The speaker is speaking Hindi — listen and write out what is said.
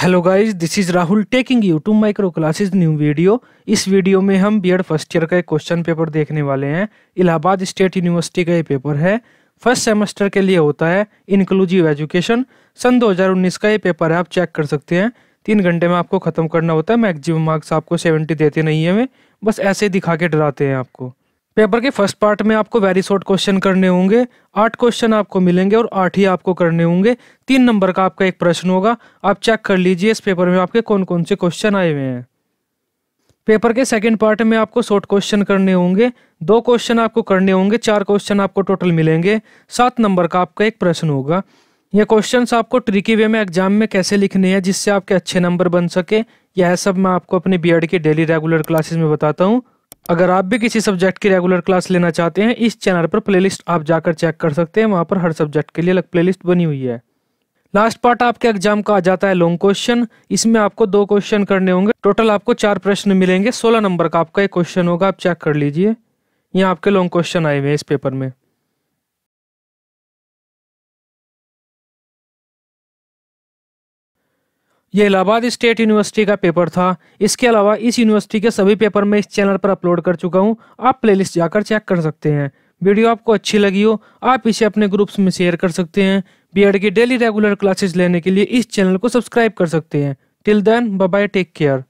hello guys this is Rahul taking you to micro classes new video इस वीडियो में हम बीएड फर्स्ट ईयर का एक क्वेश्चन पेपर देखने वाले हैं इलाहाबाद स्टेट यूनिवर्सिटी का ये पेपर है फर्स्ट सेमेस्टर के लिए होता है इंक्लूजिव एजुकेशन सन 2019 का ये पेपर है आप चेक कर सकते हैं तीन घंटे में आपको ख़त्म करना होता है मैक्सिमम मार्क्स आपको सेवेंटी देते नहीं है वे बस ऐसे दिखा के डराते हैं आपको पेपर के फर्स्ट पार्ट में आपको वेरी शॉर्ट क्वेश्चन करने होंगे आठ क्वेश्चन आपको मिलेंगे और आठ ही आपको करने होंगे तीन नंबर का आपका एक प्रश्न होगा आप चेक कर लीजिए इस पेपर में आपके कौन कौन से क्वेश्चन आए हुए हैं पेपर के सेकंड पार्ट में आपको शॉर्ट क्वेश्चन करने होंगे दो क्वेश्चन आपको करने होंगे चार क्वेश्चन आपको टोटल मिलेंगे सात नंबर का आपका एक प्रश्न होगा ये क्वेश्चन आपको ट्रिकी वे में एग्जाम में कैसे लिखने हैं जिससे आपके अच्छे नंबर बन सके यह सब मैं आपको अपने बी के डेली रेगुलर क्लासेस में बताता हूँ अगर आप भी किसी सब्जेक्ट की रेगुलर क्लास लेना चाहते हैं इस चैनल पर प्लेलिस्ट आप जाकर चेक कर सकते हैं वहाँ पर हर सब्जेक्ट के लिए अलग प्लेलिस्ट बनी हुई है लास्ट पार्ट आपके एग्जाम का आ जाता है लॉन्ग क्वेश्चन इसमें आपको दो क्वेश्चन करने होंगे टोटल आपको चार प्रश्न मिलेंगे सोलह नंबर का आपका एक क्वेश्चन होगा आप चेक कर लीजिए यहाँ आपके लॉन्ग क्वेश्चन आए हुए हैं इस पेपर में ये इलाहाबाद स्टेट यूनिवर्सिटी का पेपर था इसके अलावा इस यूनिवर्सिटी के सभी पेपर मैं इस चैनल पर अपलोड कर चुका हूँ आप प्लेलिस्ट जाकर चेक कर सकते हैं वीडियो आपको अच्छी लगी हो आप इसे अपने ग्रुप्स में शेयर कर सकते हैं बीएड की डेली रेगुलर क्लासेस लेने के लिए इस चैनल को सब्सक्राइब कर सकते हैं till then bye take care